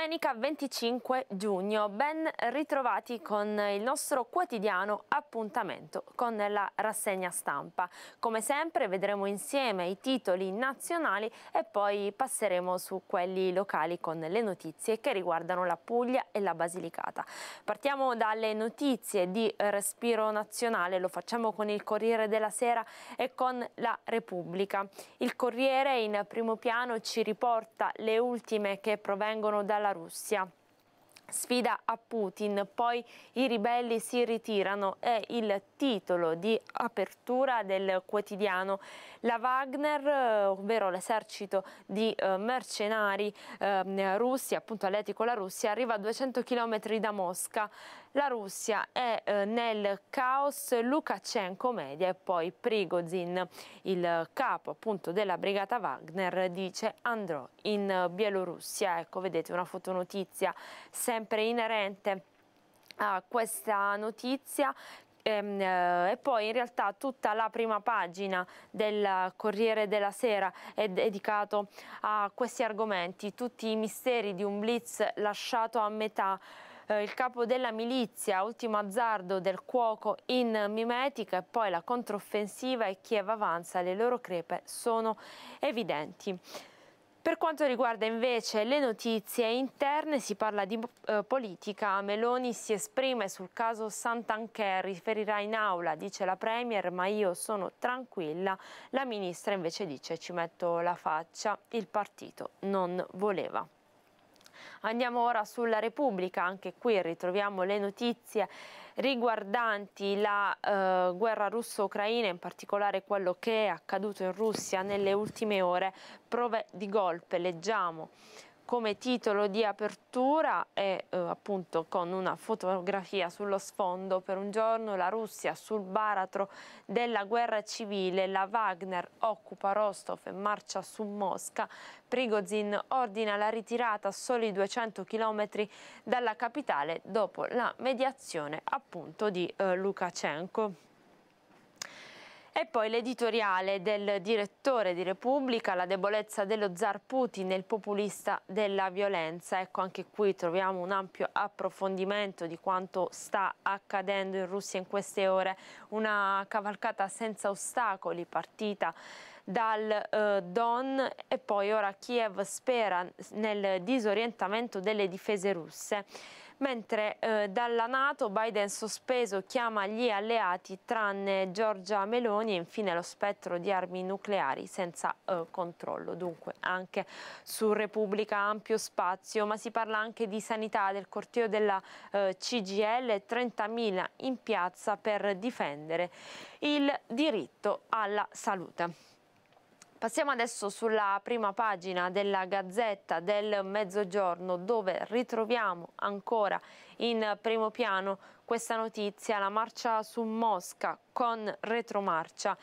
Domenica 25 giugno, ben ritrovati con il nostro quotidiano appuntamento con la rassegna stampa. Come sempre vedremo insieme i titoli nazionali e poi passeremo su quelli locali con le notizie che riguardano la Puglia e la Basilicata. Partiamo dalle notizie di respiro nazionale, lo facciamo con il Corriere della Sera e con la Repubblica. Il Corriere in primo piano ci riporta le ultime che provengono dalla la Russia sfida a Putin, poi i ribelli si ritirano e il titolo di apertura del quotidiano. La Wagner, eh, ovvero l'esercito di eh, mercenari ehm, russi, appunto alleati con la Russia, arriva a 200 km da Mosca. La Russia è eh, nel caos, Lukashenko media e poi Prigozhin, il capo appunto della brigata Wagner, dice andrò in Bielorussia. Ecco, vedete una fotonotizia sempre inerente a questa notizia Ehm, eh, e, poi in realtà tutta la prima pagina del Corriere della Sera è dedicato a questi argomenti, tutti i misteri di un blitz lasciato a metà eh, il capo della milizia, ultimo azzardo del cuoco in mimetica e poi la controffensiva e Kiev avanza, le loro crepe sono evidenti. Per quanto riguarda invece le notizie interne, si parla di eh, politica. Meloni si esprime sul caso Santanchè, riferirà in aula, dice la Premier, ma io sono tranquilla. La Ministra invece dice ci metto la faccia, il partito non voleva. Andiamo ora sulla Repubblica, anche qui ritroviamo le notizie riguardanti la eh, guerra russo-ucraina, in particolare quello che è accaduto in Russia nelle ultime ore, prove di golpe, leggiamo come titolo di apertura e eh, appunto con una fotografia sullo sfondo per un giorno la Russia sul baratro della guerra civile, la Wagner occupa Rostov e marcia su Mosca, Prigozhin ordina la ritirata a soli 200 km dalla capitale dopo la mediazione appunto di eh, Lukashenko. E poi l'editoriale del direttore di Repubblica, la debolezza dello zar Putin e il populista della violenza. Ecco, anche qui troviamo un ampio approfondimento di quanto sta accadendo in Russia in queste ore. Una cavalcata senza ostacoli partita dal eh, Don e poi ora Kiev spera nel disorientamento delle difese russe mentre eh, dalla Nato Biden sospeso chiama gli alleati tranne Giorgia Meloni e infine lo spettro di armi nucleari senza eh, controllo. Dunque anche su Repubblica ampio spazio, ma si parla anche di sanità, del corteo della eh, CGL, 30.000 in piazza per difendere il diritto alla salute. Passiamo adesso sulla prima pagina della Gazzetta del Mezzogiorno dove ritroviamo ancora in primo piano questa notizia, la marcia su Mosca con retromarcia.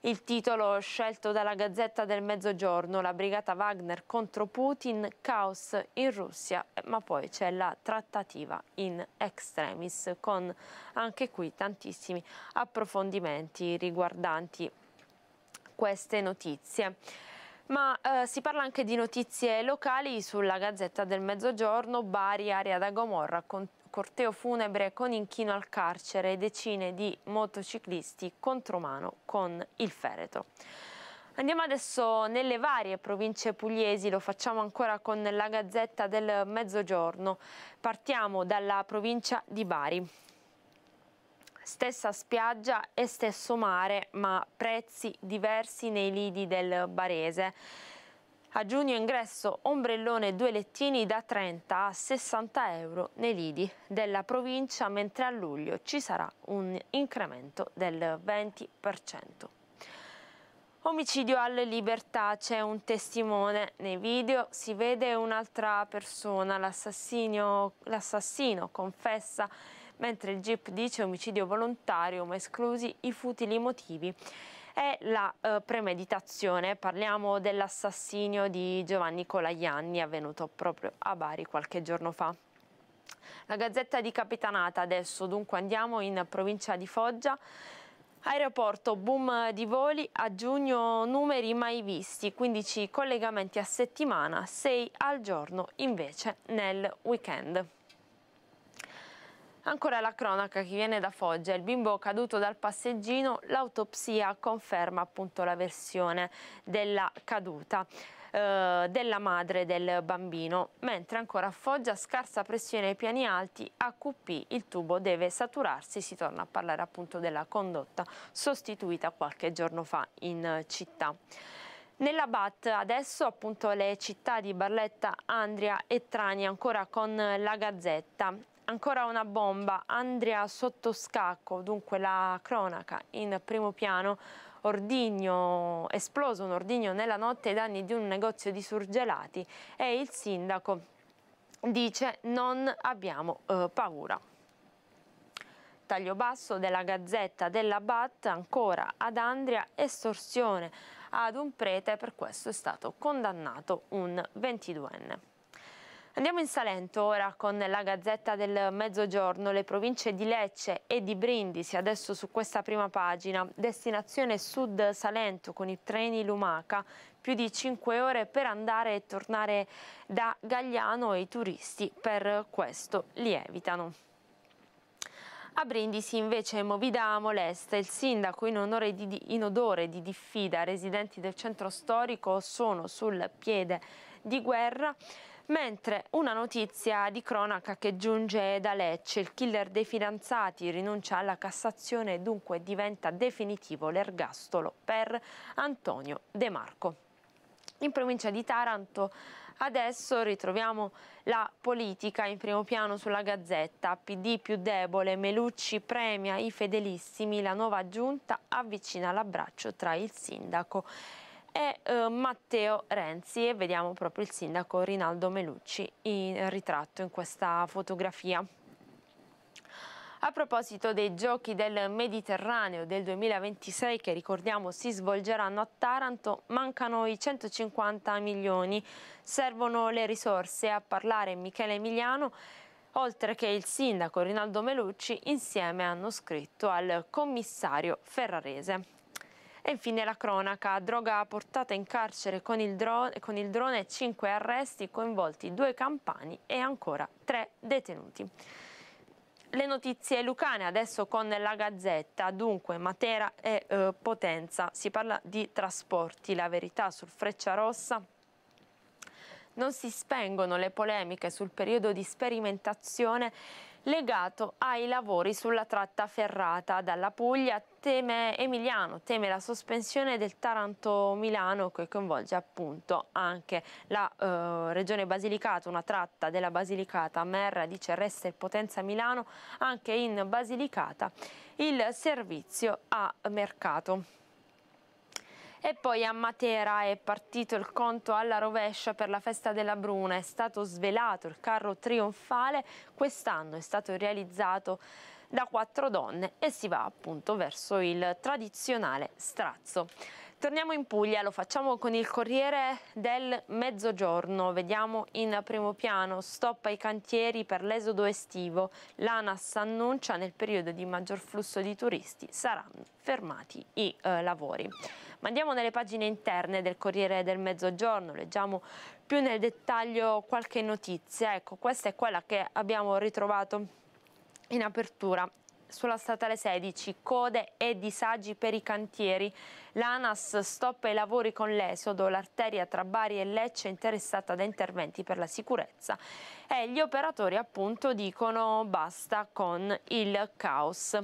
Il titolo scelto dalla Gazzetta del Mezzogiorno, la brigata Wagner contro Putin, caos in Russia, ma poi c'è la trattativa in extremis con anche qui tantissimi approfondimenti riguardanti queste notizie. Ma eh, si parla anche di notizie locali sulla Gazzetta del Mezzogiorno, Bari, area da Gomorra, con corteo funebre con inchino al carcere e decine di motociclisti contromano con il feretro. Andiamo adesso nelle varie province pugliesi, lo facciamo ancora con la Gazzetta del Mezzogiorno. Partiamo dalla provincia di Bari stessa spiaggia e stesso mare, ma prezzi diversi nei lidi del Barese. A giugno ingresso ombrellone e due lettini da 30 a 60 euro nei lidi della provincia, mentre a luglio ci sarà un incremento del 20%. Omicidio alle libertà, c'è un testimone. Nei video si vede un'altra persona, l'assassino confessa mentre il GIP dice omicidio volontario ma esclusi i futili motivi è la eh, premeditazione. Parliamo dell'assassinio di Giovanni Colaianni avvenuto proprio a Bari qualche giorno fa. La Gazzetta di Capitanata adesso, dunque andiamo in provincia di Foggia. Aeroporto, boom di voli, a giugno numeri mai visti, 15 collegamenti a settimana, 6 al giorno invece nel weekend. Ancora la cronaca che viene da Foggia, il bimbo caduto dal passeggino, l'autopsia conferma appunto la versione della caduta eh, della madre del bambino, mentre ancora a Foggia scarsa pressione ai piani alti, a QP il tubo deve saturarsi, si torna a parlare appunto della condotta sostituita qualche giorno fa in città. Nella BAT adesso appunto le città di Barletta, Andria e Trani ancora con la Gazzetta Ancora una bomba, Andrea Sottoscacco, dunque la cronaca in primo piano, ordigno, esploso un ordigno nella notte ai danni di un negozio di surgelati e il sindaco dice non abbiamo eh, paura taglio basso della Gazzetta della BAT, ancora ad Andrea, estorsione ad un prete, per questo è stato condannato un 22enne. Andiamo in Salento ora con la Gazzetta del Mezzogiorno, le province di Lecce e di Brindisi, adesso su questa prima pagina, destinazione Sud Salento con i treni Lumaca, più di 5 ore per andare e tornare da Gagliano e i turisti per questo lievitano. A Brindisi invece Movida molesta il sindaco in, onore di, in odore di diffida. Residenti del centro storico sono sul piede di guerra. Mentre una notizia di cronaca che giunge da Lecce, il killer dei fidanzati rinuncia alla Cassazione e dunque diventa definitivo l'ergastolo per Antonio De Marco. In provincia di Taranto Adesso ritroviamo la politica in primo piano sulla Gazzetta. PD più debole, Melucci premia i fedelissimi, la nuova giunta avvicina l'abbraccio tra il sindaco e eh, Matteo Renzi e vediamo proprio il sindaco Rinaldo Melucci in ritratto in questa fotografia. A proposito dei giochi del Mediterraneo del 2026 che ricordiamo si svolgeranno a Taranto, mancano i 150 milioni, servono le risorse a parlare Michele Emiliano oltre che il sindaco Rinaldo Melucci insieme hanno scritto al commissario ferrarese. E infine la cronaca, droga portata in carcere con il drone, con il drone 5 arresti, coinvolti due campani e ancora tre detenuti. Le notizie lucane adesso con la Gazzetta, dunque Matera e eh, Potenza, si parla di trasporti, la verità sul Freccia Rossa, non si spengono le polemiche sul periodo di sperimentazione legato ai lavori sulla tratta ferrata dalla Puglia. Teme Emiliano teme la sospensione del Taranto-Milano che coinvolge appunto anche la eh, regione Basilicata, una tratta della Basilicata. Merra dice resta il Potenza-Milano anche in Basilicata il servizio a mercato. E poi a Matera è partito il conto alla rovescia per la festa della Bruna, è stato svelato il carro trionfale, quest'anno è stato realizzato da quattro donne e si va appunto verso il tradizionale strazzo. Torniamo in Puglia, lo facciamo con il Corriere del Mezzogiorno. Vediamo in primo piano stop ai cantieri per l'esodo estivo. L'ANAS annuncia nel periodo di maggior flusso di turisti saranno fermati i eh, lavori. Ma andiamo nelle pagine interne del Corriere del Mezzogiorno, leggiamo più nel dettaglio qualche notizia. Ecco, questa è quella che abbiamo ritrovato in apertura sulla statale 16, code e disagi per i cantieri. L'ANAS stoppa i lavori con l'esodo, l'arteria tra Bari e Lecce è interessata da interventi per la sicurezza e gli operatori appunto dicono basta con il caos.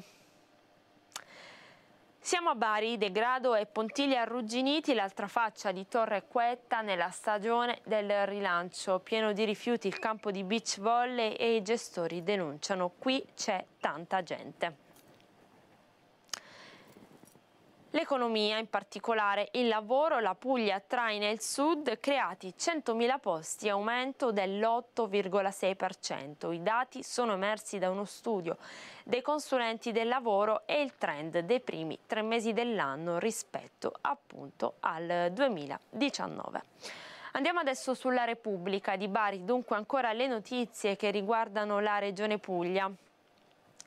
Siamo a Bari, degrado e pontigli arrugginiti, l'altra faccia di Torre Quetta nella stagione del rilancio. Pieno di rifiuti il campo di beach volley e i gestori denunciano qui c'è tanta gente. L'economia, in particolare il lavoro, la Puglia attrae nel sud creati 100.000 posti, aumento dell'8,6%. I dati sono emersi da uno studio dei consulenti del lavoro e il trend dei primi tre mesi dell'anno rispetto appunto al 2019. Andiamo adesso sulla Repubblica di Bari, dunque ancora le notizie che riguardano la Regione Puglia.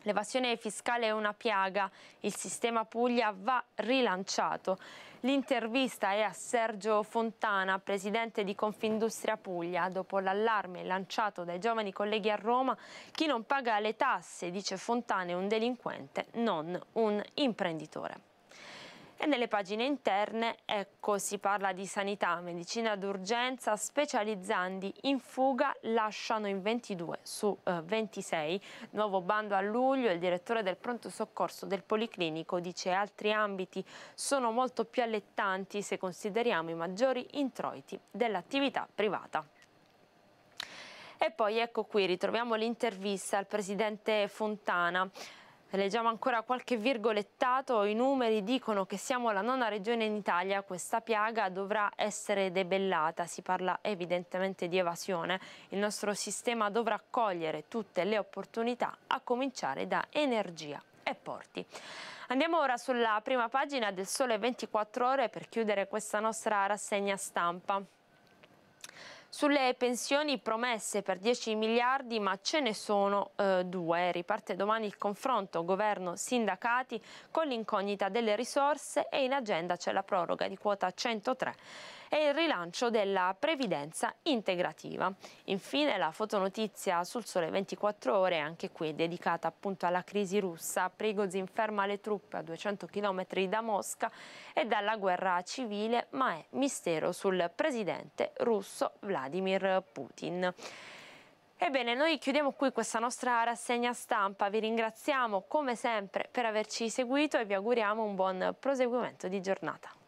L'evasione fiscale è una piaga, il sistema Puglia va rilanciato. L'intervista è a Sergio Fontana, presidente di Confindustria Puglia. Dopo l'allarme lanciato dai giovani colleghi a Roma, chi non paga le tasse, dice Fontana, è un delinquente, non un imprenditore e nelle pagine interne ecco si parla di sanità, medicina d'urgenza, specializzandi in fuga lasciano in 22 su eh, 26, nuovo bando a luglio, il direttore del pronto soccorso del Policlinico dice altri ambiti sono molto più allettanti se consideriamo i maggiori introiti dell'attività privata. E poi ecco qui ritroviamo l'intervista al presidente Fontana. Leggiamo ancora qualche virgolettato, i numeri dicono che siamo la nona regione in Italia, questa piaga dovrà essere debellata, si parla evidentemente di evasione, il nostro sistema dovrà cogliere tutte le opportunità a cominciare da energia e porti. Andiamo ora sulla prima pagina del Sole 24 ore per chiudere questa nostra rassegna stampa. Sulle pensioni promesse per 10 miliardi, ma ce ne sono eh, due. Riparte domani il confronto governo-sindacati con l'incognita delle risorse e in agenda c'è la proroga di quota 103 e il rilancio della previdenza integrativa. Infine la fotonotizia sul sole 24 ore, anche qui dedicata appunto alla crisi russa. Prigozhin ferma le truppe a 200 km da Mosca e dalla guerra civile, ma è mistero sul presidente russo Vladimir Putin. Ebbene, noi chiudiamo qui questa nostra rassegna stampa, vi ringraziamo come sempre per averci seguito e vi auguriamo un buon proseguimento di giornata.